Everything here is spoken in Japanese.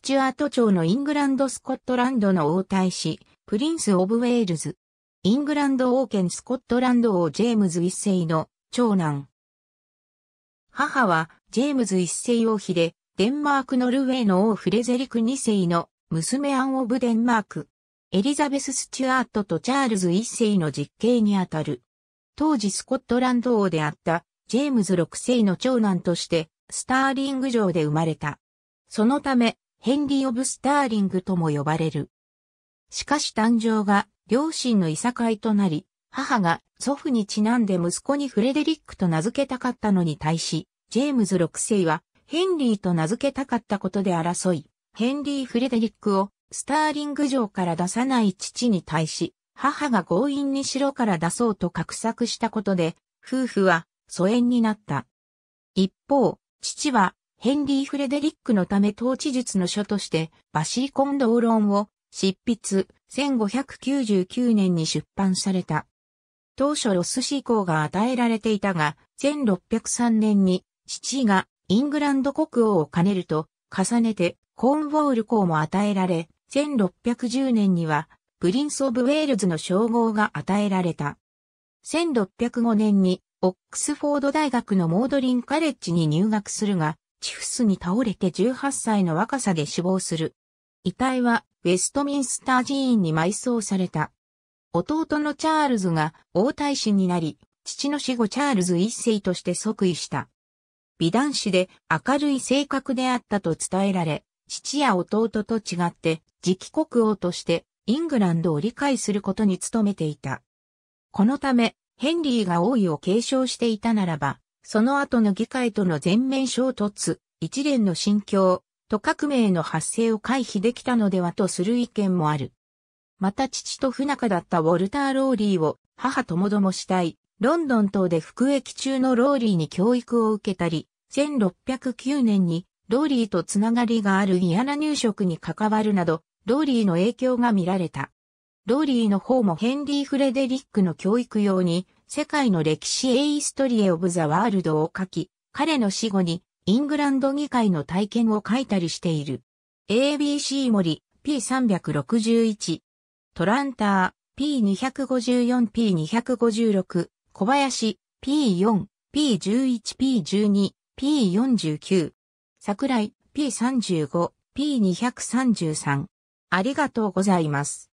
スチュアート朝のイングランド・スコットランドの王太子、プリンス・オブ・ウェールズ。イングランド王権スコットランド王ジェームズ一世の長男。母はジェームズ一世王妃で、デンマーク・ノルウェーの王フレゼリク二世の娘アン・オブ・デンマーク。エリザベス・スチュアートとチャールズ一世の実刑にあたる。当時スコットランド王であったジェームズ六世の長男として、スターリング城で生まれた。そのため、ヘンリー・オブ・スターリングとも呼ばれる。しかし誕生が両親のいさかいとなり、母が祖父にちなんで息子にフレデリックと名付けたかったのに対し、ジェームズ6世はヘンリーと名付けたかったことで争い、ヘンリー・フレデリックをスターリング城から出さない父に対し、母が強引に城から出そうと画策したことで、夫婦は疎遠になった。一方、父はヘンリー・フレデリックのため統治術の書として、バシーコンドー論を執筆、1599年に出版された。当初ロス志向が与えられていたが、1603年に父がイングランド国王を兼ねると、重ねてコーンウォール公も与えられ、1610年にはプリンス・オブ・ウェールズの称号が与えられた。1605年にオックスフォード大学のモードリン・カレッジに入学するが、チフスに倒れて18歳の若さで死亡する。遺体はウェストミンスター寺院に埋葬された。弟のチャールズが王太子になり、父の死後チャールズ一世として即位した。美男子で明るい性格であったと伝えられ、父や弟と違って次期国王としてイングランドを理解することに努めていた。このため、ヘンリーが王位を継承していたならば、その後の議会との全面衝突、一連の心境、と革命の発生を回避できたのではとする意見もある。また父と不仲だったウォルター・ローリーを母ともどもしたい、ロンドン等で服役中のローリーに教育を受けたり、1609年にローリーとつながりがあるイアナ入職に関わるなど、ローリーの影響が見られた。ローリーの方もヘンリー・フレデリックの教育用に世界の歴史エイストリエ・オブ・ザ・ワールドを書き、彼の死後にイングランド議会の体験を書いたりしている。ABC 森 P361 トランター P254P256 小林 P4 P11P12 P49 桜井 P35 P233 ありがとうございます。